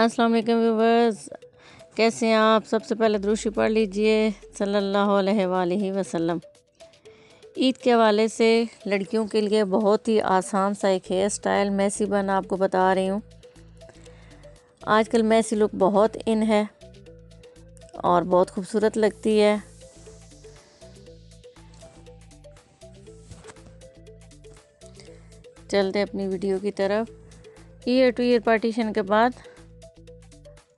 अस्सलाम वालेकुम व्यूवर्स कैसे हैं आप सबसे पहले द्रूशी पढ़ लीजिए सल्लल्लाहु अलैहि वसल्लम ईद के हवाले से लड़कियों के लिए बहुत ही आसान सा एक हेयर स्टाइल मैसी बन आपको बता रही हूँ आजकल मैसी लुक बहुत इन है और बहुत खूबसूरत लगती है चलते अपनी वीडियो की तरफ ईयर टू ईयर पार्टीशन के बाद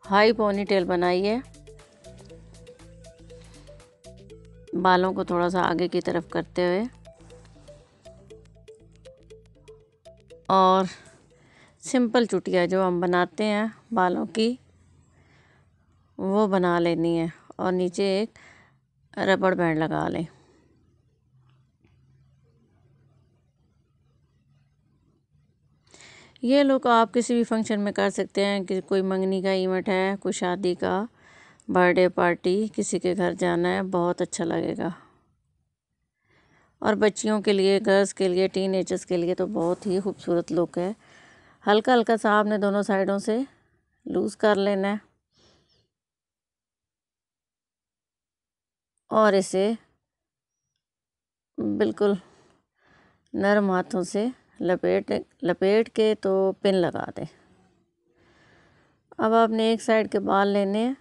हाई पोनी टेल बनाइए बालों को थोड़ा सा आगे की तरफ करते हुए और सिंपल चुटिया जो हम बनाते हैं बालों की वो बना लेनी है और नीचे एक रबड़ बैंड लगा लें ये लुक आप किसी भी फंक्शन में कर सकते हैं कि कोई मंगनी का इवेंट है कोई शादी का बर्थडे पार्टी किसी के घर जाना है बहुत अच्छा लगेगा और बच्चियों के लिए गर्ल्स के लिए टीन के लिए तो बहुत ही खूबसूरत लुक है हल्का हल्का सा आपने दोनों साइडों से लूज़ कर लेना है और इसे बिल्कुल नरम हाथों से लपेट लपेट के तो पिन लगा दें अब आपने एक साइड के बाल लेने हैं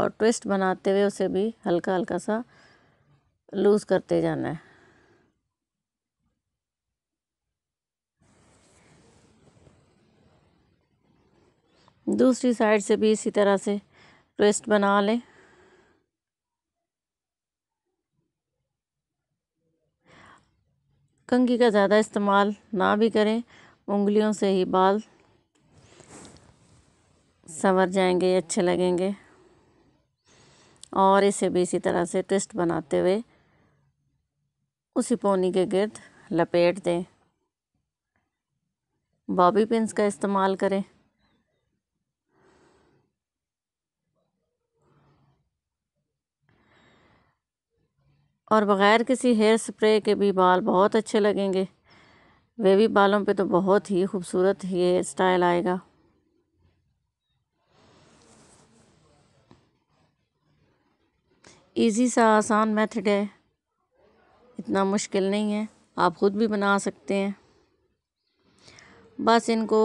और ट्विस्ट बनाते हुए उसे भी हल्का हल्का सा लूज़ करते जाना है दूसरी साइड से भी इसी तरह से ट्विस्ट बना लें कंघी का ज़्यादा इस्तेमाल ना भी करें उंगलियों से ही बाल संवर जाएंगे अच्छे लगेंगे और इसे भी इसी तरह से ट्विस्ट बनाते हुए उसी पोनी के गिर्द लपेट दें बॉबी पिंस का इस्तेमाल करें और बग़ैर किसी हेयर स्प्रे के भी बाल बहुत अच्छे लगेंगे वेवी बालों पे तो बहुत ही खूबसूरत ये स्टाइल आएगा इजी सा आसान मेथड है इतना मुश्किल नहीं है आप ख़ुद भी बना सकते हैं बस इनको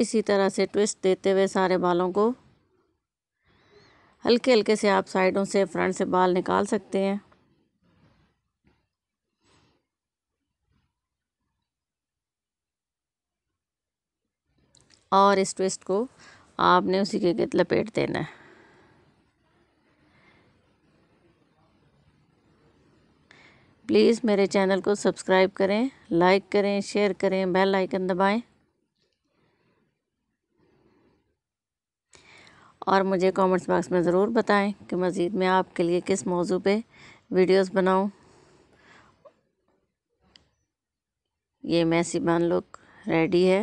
इसी तरह से ट्विस्ट देते हुए सारे बालों को हल्के हल्के से आप साइडों से फ्रंट से बाल निकाल सकते हैं और इस ट्विस्ट को आपने उसी के लपेट देना है प्लीज़ मेरे चैनल को सब्सक्राइब करें लाइक करें शेयर करें बेल आइकन दबाएं और मुझे कमेंट्स बॉक्स में ज़रूर बताएं कि मज़ीद मैं आपके लिए किस मौजू पे वीडियोस बनाऊं ये मैसी बन लुक रेडी है